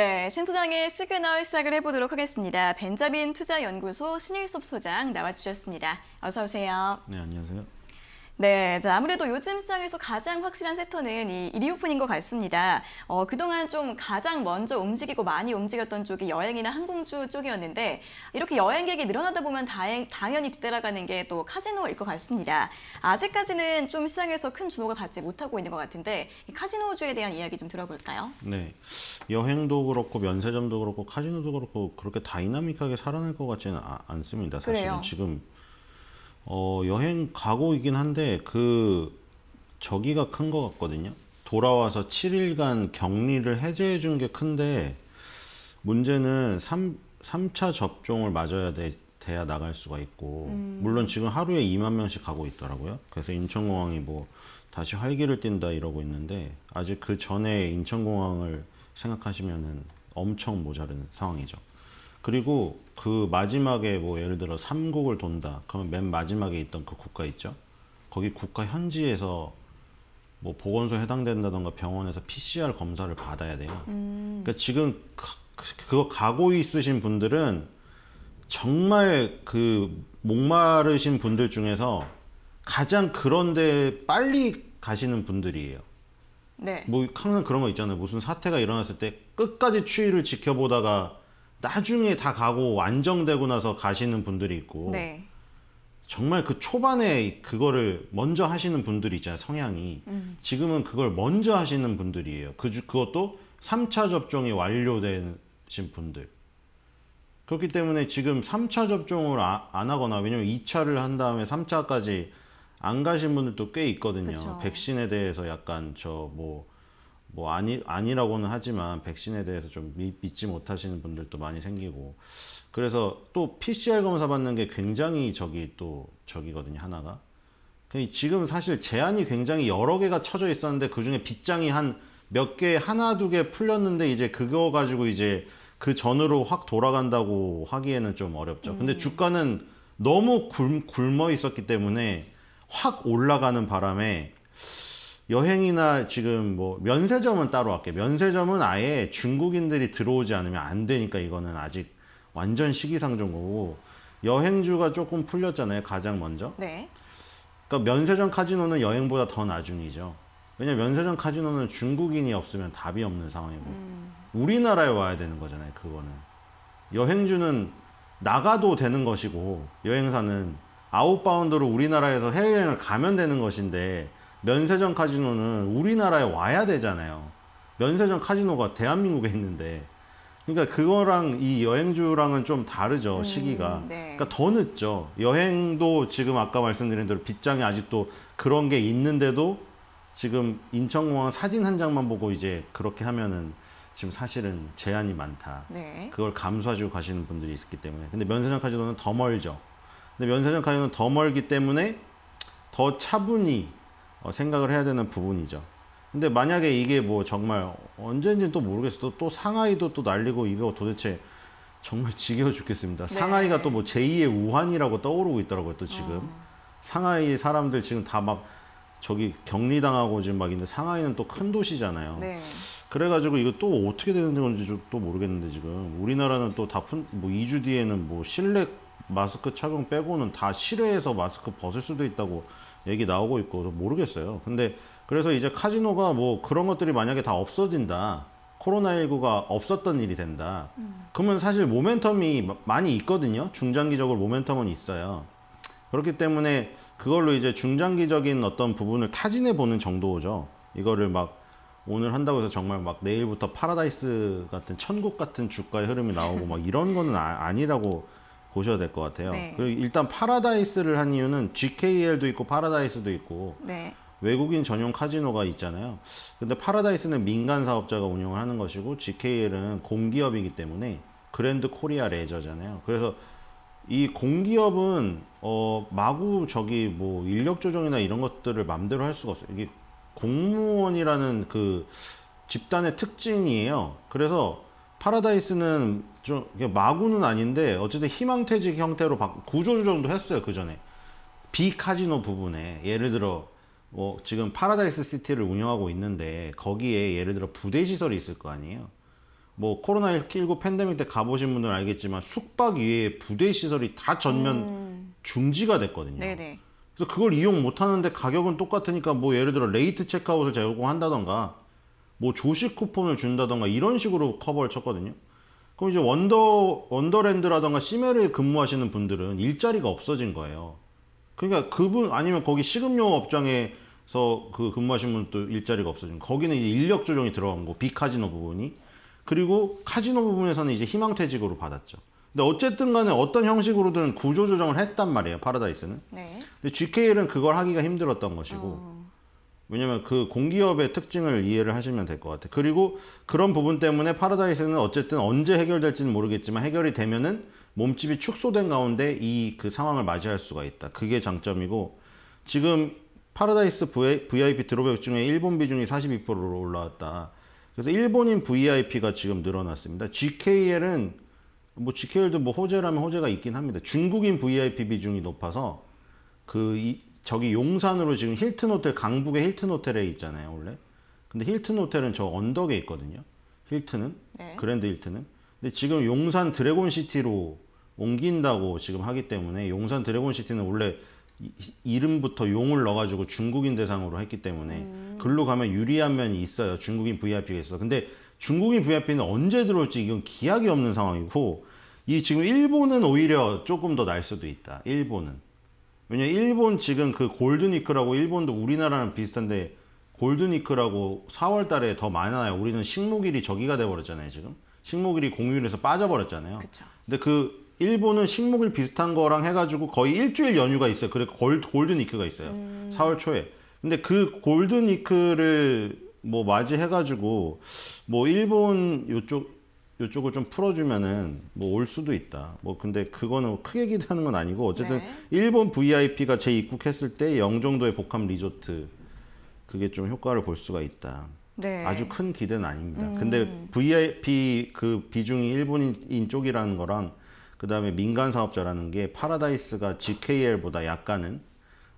네, 신소장의 시그널 시작을 해보도록 하겠습니다. 벤자민 투자연구소 신일섭 소장 나와주셨습니다. 어서 오세요. 네, 안녕하세요. 네, 자 아무래도 요즘 시장에서 가장 확실한 세터는 이 리오픈인 것 같습니다. 어, 그동안 좀 가장 먼저 움직이고 많이 움직였던 쪽이 여행이나 항공주 쪽이었는데 이렇게 여행객이 늘어나다 보면 다행, 당연히 뒤따라가는 게 또 카지노일 것 같습니다. 아직까지는 좀 시장에서 큰 주목을 받지 못하고 있는 것 같은데 카지노주에 대한 이야기 좀 들어볼까요? 네, 여행도 그렇고 면세점도 그렇고 카지노도 그렇고 그렇게 다이나믹하게 살아날 것 같지는 않습니다. 사실은 그래요. 지금 어, 여행 가고있긴 한데 그 저기가 큰 것 같거든요. 돌아와서 7일간 격리를 해제해 준 게 큰데 문제는 3, 3차 접종을 맞아야 돼, 돼야 나갈 수가 있고 음. 물론 지금 하루에 2만 명씩 가고 있더라고요. 그래서 인천공항이 뭐 다시 활기를 띈다 이러고 있는데 아직 그 전에 인천공항을 생각하시면은 엄청 모자른 상황이죠. 그리고 그 마지막에 뭐 예를 들어 삼국을 돈다. 그러면 맨 마지막에 있던 그 국가 있죠. 거기 국가 현지에서 뭐 보건소 해당된다던가 병원에서 PCR 검사를 받아야 돼요. 음. 그러니까 지금 그, 그, 그거 가고 있으신 분들은 정말 그 목마르신 분들 중에서 가장 그런데 빨리 가시는 분들이에요. 네. 뭐 항상 그런 거 있잖아요. 무슨 사태가 일어났을 때 끝까지 추이를 지켜보다가 나중에 다 가고 완정되고 나서 가시는 분들이 있고 네. 정말 그 초반에 그거를 먼저 하시는 분들이 있잖아요 성향이 음. 지금은 그걸 먼저 하시는 분들이에요 그 그것도 3차 접종이 완료되신 분들 그렇기 때문에 지금 3차 접종을 아, 안 하거나 왜냐면 2차를 한 다음에 3차까지 안 가신 분들도 꽤 있거든요 그쵸. 백신에 대해서 약간 저뭐 뭐 아니 아니라고는 하지만 백신에 대해서 좀 미, 믿지 못하시는 분들도 많이 생기고 그래서 또 PCR 검사 받는 게 굉장히 저기 또 저기거든요 하나가 그러니까 지금 사실 제한이 굉장히 여러 개가 쳐져 있었는데 그 중에 빗장이 한 몇 개 하나 두 개 풀렸는데 이제 그거 가지고 이제 그 전으로 확 돌아간다고 하기에는 좀 어렵죠. 음. 근데 주가는 너무 굶, 굶어 있었기 때문에 확 올라가는 바람에 여행이나 지금 뭐 면세점은 따로 할게. 면세점은 아예 중국인들이 들어오지 않으면 안 되니까 이거는 아직 완전 시기상조인 거고 여행주가 조금 풀렸잖아요. 가장 먼저. 네. 그러니까 면세점 카지노는 여행보다 더 나중이죠. 왜냐면 면세점 카지노는 중국인이 없으면 답이 없는 상황이고 음. 우리나라에 와야 되는 거잖아요. 그거는 여행주는 나가도 되는 것이고 여행사는 아웃바운드로 우리나라에서 해외여행을 가면 되는 것인데 면세점 카지노는 우리나라에 와야 되잖아요. 면세점 카지노가 대한민국에 있는데. 그러니까 그거랑 이 여행주랑은 좀 다르죠, 음, 시기가. 네. 그러니까 더 늦죠. 여행도 지금 아까 말씀드린 대로 빗장이 아직도 그런 게 있는데도 지금 인천공항 사진 한 장만 보고 이제 그렇게 하면은 지금 사실은 제한이 많다. 네. 그걸 감수하시고 가시는 분들이 있기 때문에. 근데 면세점 카지노는 더 멀죠. 근데 면세점 카지노는 더 멀기 때문에 더 차분히 어, 생각을 해야 되는 부분이죠. 근데 만약에 이게 뭐 정말 언제인지는 또 모르겠어. 또, 또 상하이도 또 날리고 이거 도대체 정말 지겨워 죽겠습니다. 네. 상하이가 또 뭐 제2의 우한이라고 떠오르고 있더라고요. 또 지금 어. 상하이 사람들 지금 다 막 저기 격리당하고 지금 막 있는데 상하이는 또 큰 도시잖아요. 네. 그래가지고 이거 또 어떻게 되는 건지 또 모르겠는데 지금 우리나라는 또 다푼뭐 2주 뒤에는 뭐 실내 마스크 착용 빼고는 다 실외에서 마스크 벗을 수도 있다고 얘기 나오고 있고 모르겠어요. 근데 그래서 이제 카지노가 뭐 그런 것들이 만약에 다 없어진다. 코로나19가 없었던 일이 된다. 그러면 사실 모멘텀이 많이 있거든요. 중장기적으로 모멘텀은 있어요. 그렇기 때문에 그걸로 이제 중장기적인 어떤 부분을 타진해 보는 정도죠. 이거를 막 오늘 한다고 해서 정말 막 내일부터 파라다이스 같은 천국 같은 주가의 흐름이 나오고 막 이런 거는 아, 아니라고 보셔야 될 것 같아요. 네. 그리고 일단 파라다이스를 한 이유는 GKL도 있고 파라다이스도 있고 네. 외국인 전용 카지노가 있잖아요. 근데 파라다이스는 민간 사업자가 운영을 하는 것이고 GKL은 공기업이기 때문에 그랜드 코리아 레저잖아요. 그래서 이 공기업은 어 마구 저기 뭐 인력 조정이나 이런 것들을 맘대로 할 수가 없어요. 이게 공무원이라는 그 집단의 특징이에요. 그래서 파라다이스는 좀 마구는 아닌데 어쨌든 희망퇴직 형태로 구조조정도 했어요 그 전에 비카지노 부분에 예를 들어 뭐 지금 파라다이스 시티를 운영하고 있는데 거기에 예를 들어 부대시설이 있을 거 아니에요 뭐 코로나19 팬데믹 때 가보신 분들은 알겠지만 숙박 위에 부대시설이 다 전면 음... 중지가 됐거든요 네네. 그래서 그걸 이용 못하는데 가격은 똑같으니까 뭐 예를 들어 레이트 체크아웃을 제공한다던가 뭐 조식 쿠폰을 준다던가 이런 식으로 커버를 쳤거든요. 그럼 이제 원더 원더랜드라던가 시메르에 근무하시는 분들은 일자리가 없어진 거예요. 그러니까 그분 아니면 거기 식음료 업장에서 그 근무하신 분도 일자리가 없어진 거. 거기는 이제 인력 조정이 들어간 거 비카지노 부분이 그리고 카지노 부분에서는 이제 희망퇴직으로 받았죠. 근데 어쨌든 간에 어떤 형식으로든 구조 조정을 했단 말이에요 파라다이스는. 네. 근데 GKL은 그걸 하기가 힘들었던 것이고. 어... 왜냐면 그 공기업의 특징을 이해를 하시면 될 것 같아요. 그리고 그런 부분 때문에 파라다이스는 어쨌든 언제 해결될지는 모르겠지만 해결이 되면은 몸집이 축소된 가운데 이 그 상황을 맞이할 수가 있다. 그게 장점이고 지금 파라다이스 VIP 드로백 중에 일본 비중이 42%로 올라왔다. 그래서 일본인 VIP가 지금 늘어났습니다. GKL은 뭐 GKL도 뭐 호재라면 호재가 있긴 합니다. 중국인 VIP 비중이 높아서 그 이, 저기 용산으로 지금 힐튼 호텔 강북의 힐튼 호텔에 있잖아요 원래 근데 힐튼 호텔은 저 언덕에 있거든요 힐튼은 네. 그랜드 힐튼은 근데 지금 용산 드래곤 시티로 옮긴다고 지금 하기 때문에 용산 드래곤 시티는 원래 이름부터 용을 넣어가지고 중국인 대상으로 했기 때문에 음. 글로 가면 유리한 면이 있어요 중국인 VIP가 있어 근데 중국인 VIP는 언제 들어올지 이건 기약이 없는 상황이고 이 지금 일본은 오히려 조금 더 날 수도 있다 일본은 왜냐면 일본 지금 그 골드니크라고 일본도 우리나라랑 비슷한데 골드니크라고 4월 달에 더 많이 나요. 우리는 식목일이 저기가 돼버렸잖아요, 지금. 식목일이 공휴일에서 빠져버렸잖아요. 그쵸. 근데 그 일본은 식목일 비슷한 거랑 해가지고 거의 일주일 연휴가 있어요. 그래 골, 골드니크가 있어요. 음... 4월 초에. 근데 그 골드니크를 뭐 맞이해가지고 뭐 일본 요쪽 이쪽을 좀 풀어주면은 뭐 올 수도 있다. 뭐 근데 그거는 크게 기대하는 건 아니고 어쨌든 네. 일본 VIP가 재입국했을 때 영 정도의 복합 리조트 그게 좀 효과를 볼 수가 있다. 네. 아주 큰 기대는 아닙니다. 음. 근데 VIP 그 비중이 일본인 쪽이라는 거랑 그 다음에 민간 사업자라는 게 파라다이스가 GKL보다 약간은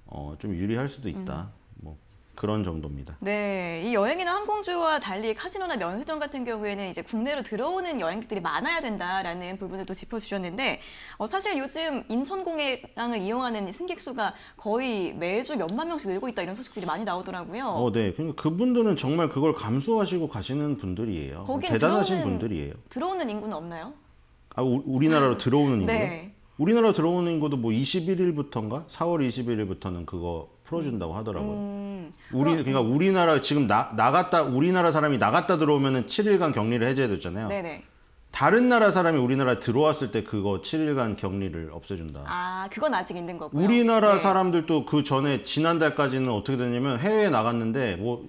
어, 좀 유리할 수도 있다. 음. 그런 정도입니다. 네, 이 여행이나 항공주와 달리 카지노나 면세점 같은 경우에는 이제 국내로 들어오는 여행객들이 많아야 된다라는 부분을 또 짚어주셨는데 어, 사실 요즘 인천공항을 이용하는 승객 수가 거의 매주 몇만 명씩 늘고 있다 이런 소식들이 많이 나오더라고요. 어, 네, 그러니까 그분들은 정말 그걸 감수하시고 가시는 분들이에요. 대단하신 들어오는, 분들이에요. 들어오는 인구는 없나요? 아, 우, 우리나라로 들어오는 인구요? 네. 우리나라 들어오는 인구도 뭐 21일부터인가? 4월 21일부터는 그거 풀어준다고 하더라고요. 음... 우리 그럼, 그러니까 우리나라 지금 나, 나갔다 우리나라 사람이 나갔다 들어오면은 7일간 격리를 해제해뒀잖아요. 네네. 다른 나라 사람이 우리나라 에 들어왔을 때 그거 7일간 격리를 없애준다. 아, 그건 아직 있는 거고요. 우리나라 네. 사람들도 그 전에 지난달까지는 어떻게 됐냐면 해외에 나갔는데 뭐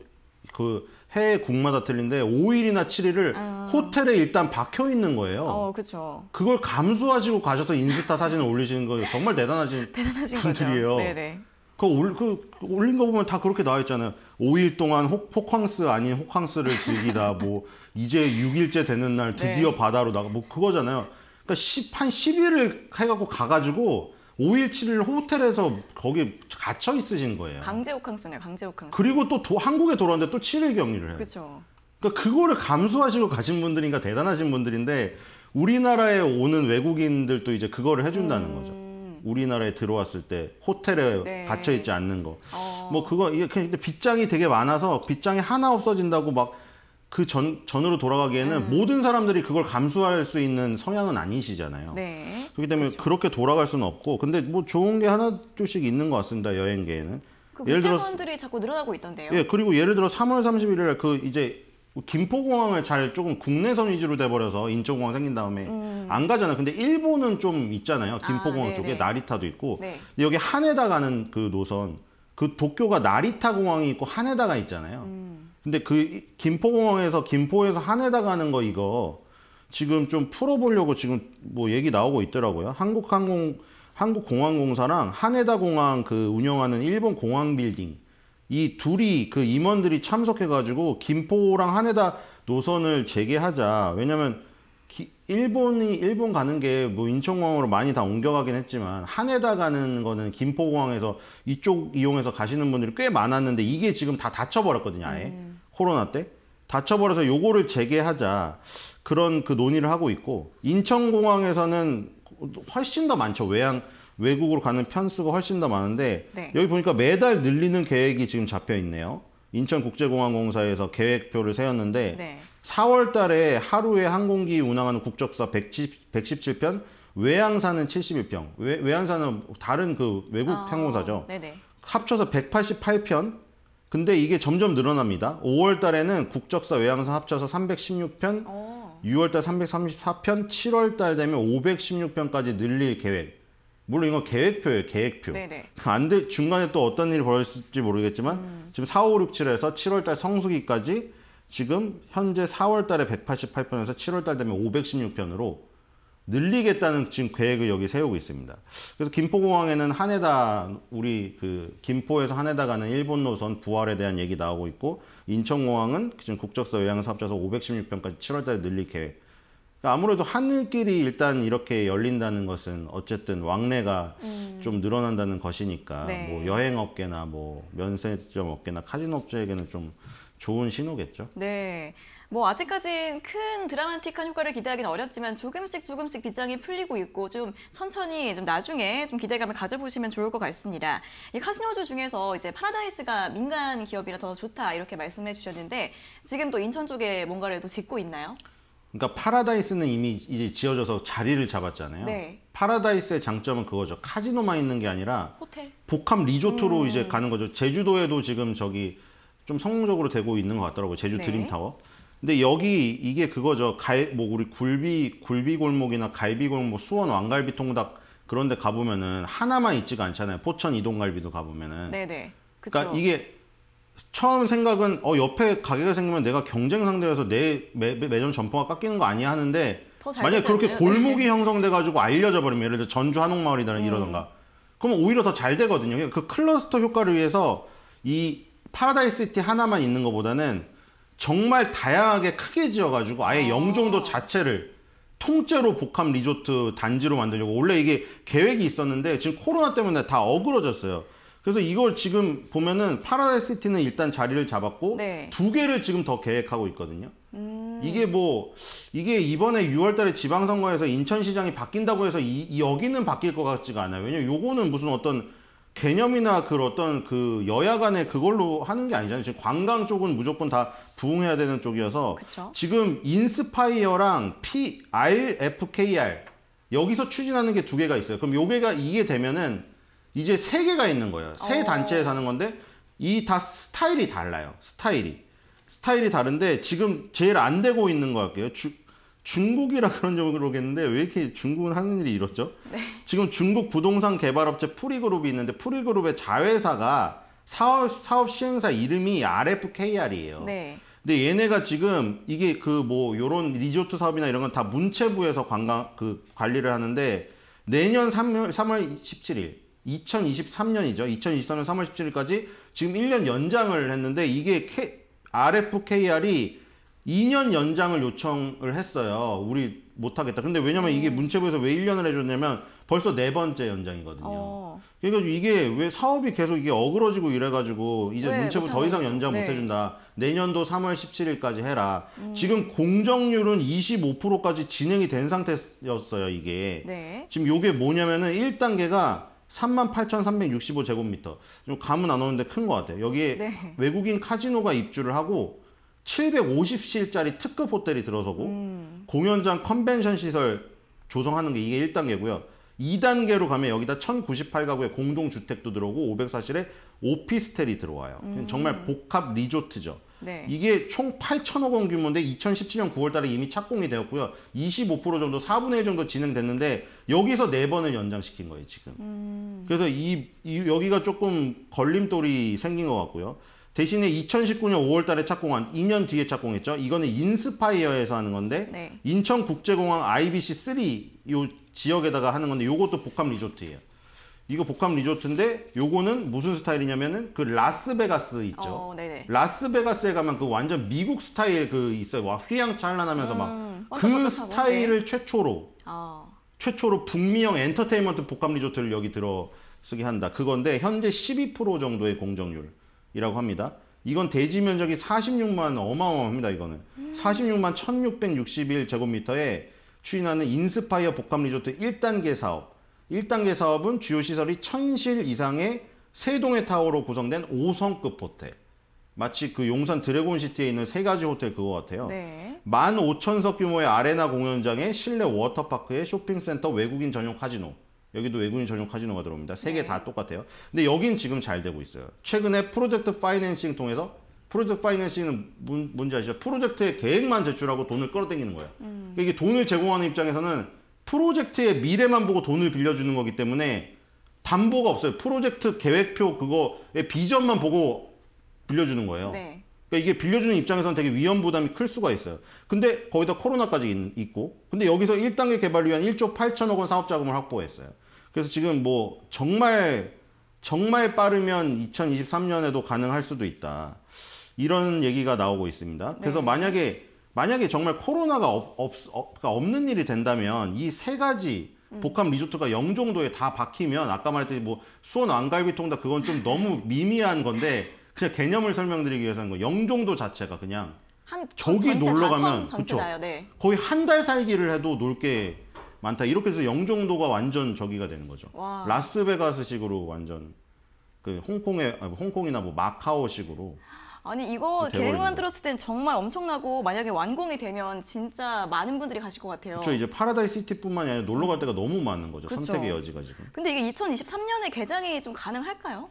그 해외 국마다 틀린데 5일이나 7일을 아... 호텔에 일단 박혀 있는 거예요. 어, 그죠 그걸 감수하시고 가셔서 인스타 사진을 올리시는 거예요 정말 대단하신, 대단하신 분들이에요. 거죠. 네, 네네. 그, 올, 그 올린 거 보면 다 그렇게 나와 있잖아요. 5일 동안 혹, 호캉스 아닌 호캉스를 즐기다 뭐 이제 6일째 되는 날 네. 드디어 네. 바다로 나가 뭐 그거잖아요. 그러니까 1한 10일을 해갖고 가가지고 5일, 7일 호텔에서 거기 갇혀 있으신 거예요. 강제 호캉스네, 강제 호캉스. 그리고 또 도, 한국에 돌아왔는데 또 7일 격리를 해요. 그렇그니까 그거를 감수하시고 가신 분들인가 대단하신 분들인데 우리나라에 오는 외국인들도 이제 그거를 해준다는 음... 거죠. 우리나라에 들어왔을 때 호텔에 네. 갇혀 있지 않는 거. 어. 뭐 그거 이게 근데 빚장이 되게 많아서 빚장이 하나 없어진다고 막 그 전, 전으로 돌아가기에는 음. 모든 사람들이 그걸 감수할 수 있는 성향은 아니시잖아요. 네. 그렇기 때문에 그렇 그렇게 돌아갈 수는 없고, 근데 뭐 좋은 게 하나둘씩 있는 것 같습니다, 여행계에는. 그 예를 들어 사들이 자꾸 늘어나고 있던데요. 예, 그리고 예를 들어 3월 31일 그 이제 뭐 김포공항을 잘 조금 국내선 위주로 돼버려서 인천공항 생긴 다음에 음. 안 가잖아요. 근데 일본은 좀 있잖아요. 아, 김포공항 아, 쪽에 나리타도 있고. 네. 근데 여기 한네다 가는 그 노선, 그 도쿄가 나리타 공항이 있고 한네다가 있잖아요. 음. 근데 그 김포공항에서 김포에서 한네다 가는 거 이거 지금 좀 풀어보려고 지금 뭐 얘기 나오고 있더라고요. 한국항공 한국공항공사랑 한네다 공항 그 운영하는 일본 공항 빌딩 이 둘이 그 임원들이 참석해가지고 김포랑 한에다 노선을 재개하자. 왜냐면 일본이 일본 가는 게 뭐 인천공항으로 많이 다 옮겨가긴 했지만 한에다 가는 거는 김포공항에서 이쪽 이용해서 가시는 분들이 꽤 많았는데 이게 지금 다 닫혀버렸거든요. 아예 음. 코로나 때 닫혀버려서 요거를 재개하자 그런 그 논의를 하고 있고 인천공항에서는 훨씬 더 많죠. 외양 외국으로 가는 편수가 훨씬 더 많은데 네. 여기 보니까 매달 늘리는 계획이 지금 잡혀 있네요. 인천국제공항공사에서 계획표를 세웠는데 네. 4월 달에 하루에 항공기 운항하는 국적사 110, 117편, 외항사는 71평, 외, 외항사는 다른 그 외국 아, 항공사죠. 네네. 합쳐서 188편, 근데 이게 점점 늘어납니다. 5월 달에는 국적사 외항사 합쳐서 316편, 오. 6월 달 334편, 7월 달 되면 516편까지 늘릴 계획. 물론 이건 계획표예요, 계획표. 안 돼, 중간에 또 어떤 일이 벌어질지 모르겠지만 음. 지금 4, 5, 6, 7에서 7월 달 성수기까지 지금 현재 4월 달에 188편에서 7월 달 되면 516편으로 늘리겠다는 지금 계획을 여기 세우고 있습니다. 그래서 김포공항에는 한에다 우리 그 김포에서 한에다 가는 일본 노선 부활에 대한 얘기 나오고 있고 인천공항은 지금 국적서외양사업자서 516편까지 7월달에 늘릴 계획. 아무래도 하늘길이 일단 이렇게 열린다는 것은 어쨌든 왕래가 음. 좀 늘어난다는 것이니까 네. 뭐 여행업계나 뭐 면세점 업계나 카지노업체에게는 좀 좋은 신호겠죠. 네. 뭐 아직까진 큰 드라마틱한 효과를 기대하기는 어렵지만 조금씩 조금씩 빗장이 풀리고 있고 좀 천천히 좀 나중에 좀 기대감을 가져보시면 좋을 것 같습니다. 이 카지노주 중에서 이제 파라다이스가 민간 기업이라 더 좋다 이렇게 말씀해 주셨는데 지금 또 인천 쪽에 뭔가를 또 짓고 있나요? 그러니까 파라다이스는 이미 이제 지어져서 자리를 잡았잖아요. 네. 파라다이스의 장점은 그거죠. 카지노만 있는 게 아니라 호텔. 복합 리조트로 음. 이제 가는 거죠. 제주도에도 지금 저기 좀 성공적으로 되고 있는 것 같더라고요. 제주 네. 드림타워. 근데 여기 이게 그거죠. 갈, 뭐 우리 굴비 굴비 골목이나 갈비 골목, 수원 왕갈비 통닭 그런데 가보면은 하나만 있지가 않잖아요. 포천 이동갈비도 가보면은. 네네. 네. 그쵸. 그러니까 이게 처음 생각은 어 옆에 가게가 생기면 내가 경쟁 상대여서 내 매, 매점 점포가 깎이는 거 아니야 하는데 만약에 그렇게 않나요? 골목이 네. 형성돼 가지고 알려져 버리면 예를 들어 전주 한옥마을이나 음. 이러던가 그러면 오히려 더 잘 되거든요 그러니까 그 클러스터 효과를 위해서 이 파라다이스 시티 하나만 있는 것보다는 정말 다양하게 크게 지어 가지고 아예 아. 영종도 자체를 통째로 복합 리조트 단지로 만들려고 원래 이게 계획이 있었는데 지금 코로나 때문에 다 어그러졌어요 그래서 이걸 지금 보면은 파라다이시티는 일단 자리를 잡았고 네. 두 개를 지금 더 계획하고 있거든요. 음... 이게 뭐 이게 이번에 6월달에 지방선거에서 인천시장이 바뀐다고 해서 이, 여기는 바뀔 것 같지가 않아요. 왜냐면 요거는 무슨 어떤 개념이나 그 어떤 그 여야 간에 그걸로 하는 게 아니잖아요. 지금 관광 쪽은 무조건 다 부응해야 되는 쪽이어서 그쵸? 지금 인스파이어랑 PRFKR 여기서 추진하는 게 두 개가 있어요. 그럼 요게가 이게 되면은 이제 세 개가 있는 거예요. 세 오. 어. 단체에 사는 건데 이 다 스타일이 달라요. 스타일이 스타일이 다른데 지금 제일 안 되고 있는 것 같아요. 주, 중국이라 그런지 모르겠는데 왜 이렇게 중국은 하는 일이 이렇죠? 네. 지금 중국 부동산 개발업체 프리그룹이 있는데 프리그룹의 자회사가 사업, 사업 시행사 이름이 RFKR이에요. 네. 근데 얘네가 지금 이게 그뭐 요런 리조트 사업이나 이런 건 다 문체부에서 관광 그 관리를 하는데 내년 3월, 3월 17일 2023년이죠. 2023년 3월 17일까지 지금 1년 연장을 했는데 이게 K, RFKR이 2년 연장을 요청을 했어요. 우리 못하겠다. 근데 왜냐면 이게 음. 문체부에서 왜 1년을 해줬냐면 벌써 네 번째 연장이거든요. 어. 그러니까 이게 왜 사업이 계속 이게 어그러지고 이래가지고 이제 네, 문체부 더 이상 연장 네. 못 해준다. 내년도 3월 17일까지 해라. 음. 지금 공정률은 25%까지 진행이 된 상태였어요. 이게 네. 지금 요게 뭐냐면은 1단계가 38,365제곱미터. 좀 감은 안 오는데 큰 것 같아요. 여기에 네. 외국인 카지노가 입주를 하고 750실짜리 특급 호텔이 들어서고 음. 공연장 컨벤션 시설 조성하는 게 이게 1단계고요. 2단계로 가면 여기다 1098가구의 공동주택도 들어오고 5 0 0사실에 오피스텔이 들어와요. 음. 정말 복합 리조트죠. 네. 이게 총 8천억 원 규모인데 2017년 9월 달에 이미 착공이 되었고요. 25% 정도 4분의 1 정도 진행됐는데 여기서 네 번을 연장시킨 거예요, 지금. 음... 그래서 이, 이 여기가 조금 걸림돌이 생긴 것 같고요. 대신에 2019년 5월 달에 착공한 2년 뒤에 착공했죠. 이거는 인스파이어에서 하는 건데 네. 인천국제공항 IBC3 요 지역에다가 하는 건데 요것도 복합 리조트예요. 이거 복합 리조트인데 요거는 무슨 스타일이냐면은 그 라스베가스 있죠. 어, 라스베가스에 가면 그 완전 미국 스타일 그 있어요. 와 휘황 찬란하면서 음, 막그 스타일을 네. 최초로 어. 최초로 북미형 엔터테인먼트 복합 리조트를 여기 들어쓰게 한다. 그건데 현재 12% 정도의 공정률이라고 합니다. 이건 대지 면적이 46만 어마어마합니다. 이거는 음. 46만 1,661 제곱미터에 추진하는 인스파이어 복합 리조트 1단계 사업. 1단계 사업은 주요 시설이 1 0 0 0실 이상의 세동의 타워로 구성된 5성급 호텔. 마치 그 용산 드래곤시티에 있는 세 가지 호텔 그거 같아요. 네. 15,000석 규모의 아레나 공연장에 실내 워터파크에 쇼핑센터 외국인 전용 카지노. 여기도 외국인 전용 카지노가 들어옵니다. 세 개다 네. 똑같아요. 근데 여긴 지금 잘 되고 있어요. 최근에 프로젝트 파이낸싱 통해서 프로젝트 파이낸싱은 뭔, 지 아시죠? 프로젝트의 계획만 제출하고 돈을 끌어당기는 거예요. 음. 그 이게 돈을 제공하는 입장에서는 프로젝트의 미래만 보고 돈을 빌려주는 거기 때문에 담보가 없어요. 프로젝트 계획표 그거의 비전만 보고 빌려주는 거예요. 네. 그러니까 이게 빌려주는 입장에서는 되게 위험 부담이 클 수가 있어요. 근데 거기다 코로나까지 있고 근데 여기서 1단계 개발을 위한 1조 8천억 원 사업 자금을 확보했어요. 그래서 지금 뭐 정말 정말 빠르면 2023년에도 가능할 수도 있다. 이런 얘기가 나오고 있습니다. 그래서 네. 만약에 만약에 정말 코로나가 없, 없, 그러니까 없는 일이 된다면 이 세 가지 음. 복합 리조트가 영정도에다 박히면 아까 말했듯이 뭐 수원 안갈비 통닭 그건 좀 너무 미미한 건데 그냥 개념을 설명드리기 위해서 한 거 영정도 자체가 그냥 한, 저기 놀러 가면 그쵸 네. 거의 한 달 살기를 해도 놀 게 많다 이렇게 해서 영정도가 완전 저기가 되는 거죠 와. 라스베가스식으로 완전 그 홍콩에 아, 홍콩이나 뭐 마카오식으로 아니 이거 그 계획만 들었을 땐 정말 엄청나고 만약에 완공이 되면 진짜 많은 분들이 가실 것 같아요. 그렇죠. 이제 파라다이스 시티뿐만이 아니라 놀러 갈 데가 너무 많은 거죠. 그쵸. 선택의 여지가 지금. 근데 이게 2023년에 개장이 좀 가능할까요?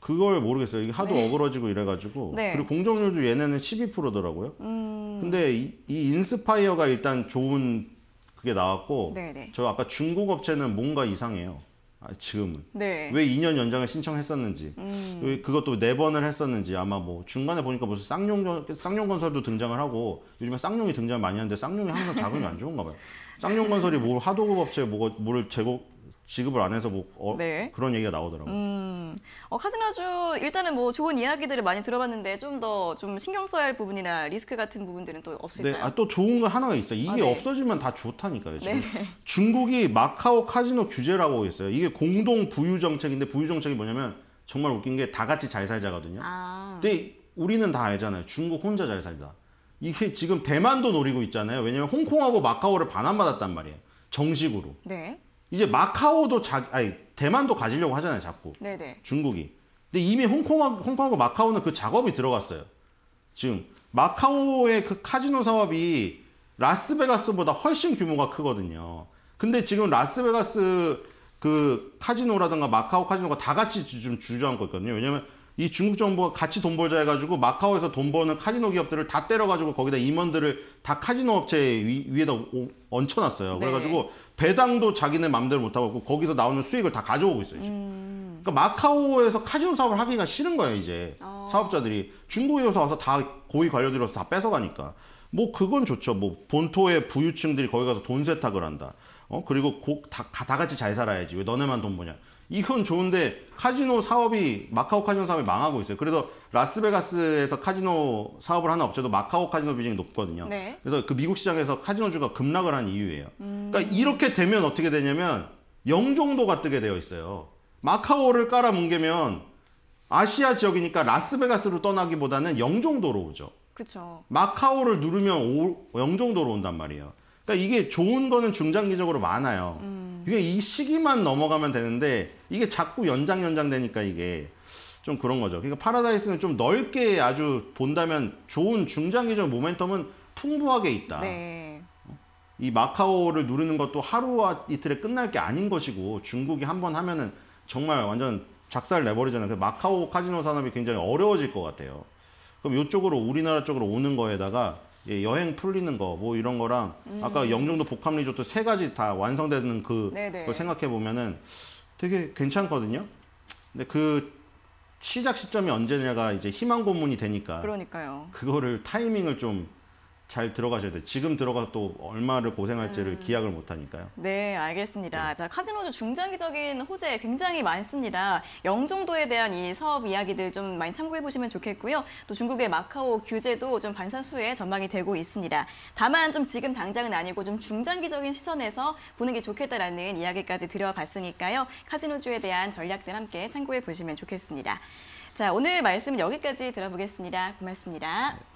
그걸 모르겠어요. 이게 하도 네. 어그러지고 이래가지고 네. 그리고 공정률도 얘네는 12%더라고요. 음... 근데 이, 이 인스파이어가 일단 좋은 그게 나왔고 네네. 네. 저 아까 중국 업체는 뭔가 이상해요. 아, 지금은 네. 왜 2년 연장을 신청했었는지 음. 그것도 네 번을 했었는지 아마 뭐 중간에 보니까 무슨 쌍용 쌍용 건설도 등장을 하고 요즘에 쌍용이 등장 많이 하는데 쌍용이 항상 자금이 안 좋은가 봐요. 쌍용 건설이 뭐 하도급 업체 뭐 뭐를 제공 지급을 안 해서 뭐 어, 네. 그런 얘기가 나오더라고요. 음. 어, 카즈나주 일단은 뭐 좋은 이야기들을 많이 들어봤는데 좀 더좀 좀 신경 써야 할 부분이나 리스크 같은 부분들은 또 네, 없을까요? 네, 아, 또 좋은 거 하나가 있어요. 이게 아, 네. 없어지면 다 좋다니까요. 지금 네네. 중국이 마카오 카지노 규제라고 있어요. 이게 공동 부유 정책인데 부유 정책이 뭐냐면 정말 웃긴 게 다 같이 잘 살자거든요. 아. 근데 우리는 다 알잖아요. 중국 혼자 잘 살다. 이게 지금 대만도 노리고 있잖아요. 왜냐면 홍콩하고 마카오를 반환받았단 말이에요. 정식으로. 네. 이제 마카오도 자 아니 대만도 가지려고 하잖아요 자꾸 네네. 중국이 근데 이미 홍콩하고, 홍콩하고 마카오는 그 작업이 들어갔어요 지금 마카오의 그 카지노 사업이 라스베가스보다 훨씬 규모가 크거든요 근데 지금 라스베가스 그 카지노라든가 마카오 카지노가 다 같이 좀 주저앉고 있거든요 왜냐면 이 중국 정부가 같이 돈 벌자 해가지고 마카오에서 돈 버는 카지노 기업들을 다 때려가지고 거기다 임원들을 다 카지노 업체 위, 에다 얹혀놨어요. 네. 그래가지고 배당도 자기네 마음대로 못하고 거기서 나오는 수익을 다 가져오고 있어요. 지금. 음. 그러니까 마카오에서 카지노 사업을 하기가 싫은 거예요. 이제 어. 사업자들이 중국에 와서 다 고위 관료들어서 다 뺏어가니까 뭐 그건 좋죠. 뭐 본토의 부유층들이 거기 가서 돈 세탁을 한다. 어 그리고 고, 다, 다 같이 잘 살아야지 왜 너네만 돈 버냐 이건 좋은데 카지노 사업이 마카오 카지노 사업이 망하고 있어요. 그래서 라스베가스에서 카지노 사업을 하는 업체도 마카오 카지노 비중이 높거든요. 네. 그래서 그 미국 시장에서 카지노주가 급락을 한 이유예요. 그러니까 음... 그러니까 이렇게 되면 어떻게 되냐면 영종도가 뜨게 되어 있어요. 마카오를 깔아 뭉개면 아시아 지역이니까 라스베가스로 떠나기보다는 영종도로 오죠. 그렇죠. 마카오를 누르면 오, 영종도로 온단 말이에요. 그러니까 이게 좋은 거는 중장기적으로 많아요. 음... 이게 이 시기만 넘어가면 되는데 이게 자꾸 연장 연장되니까 이게 좀 그런 거죠. 그러니까 파라다이스는 좀 넓게 아주 본다면 좋은 중장기적 모멘텀은 풍부하게 있다. 네. 이 마카오를 누르는 것도 하루와 이틀에 끝날 게 아닌 것이고 중국이 한번 하면은 정말 완전 작살 내버리잖아요. 그 마카오 카지노 산업이 굉장히 어려워질 것 같아요. 그럼 이쪽으로 우리나라 쪽으로 오는 거에다가 예, 여행 풀리는 거 뭐 이런 거랑 음. 아까 영종도 복합 리조트 세 가지 다 완성되는 그 생각해 보면은 되게 괜찮거든요. 근데 그 시작 시점이 언제냐가 이제 희망 고문이 되니까 그러니까요. 그거를 타이밍을 좀잘 들어가셔야 돼요. 지금 들어가서 또 얼마를 고생할지를 음. 기약을 못하니까요. 네, 알겠습니다. 네. 자, 카지노도 중장기적인 호재 굉장히 많습니다. 영종도에 대한 이 사업 이야기들 좀 많이 참고해보시면 좋겠고요. 또 중국의 마카오 규제도 좀반사수에 전망이 되고 있습니다. 다만 좀 지금 당장은 아니고 좀 중장기적인 시선에서 보는 게 좋겠다라는 이야기까지 들어봤으니까요. 카지노주에 대한 전략들 함께 참고해보시면 좋겠습니다. 자, 오늘 말씀 여기까지 들어보겠습니다. 고맙습니다. 네.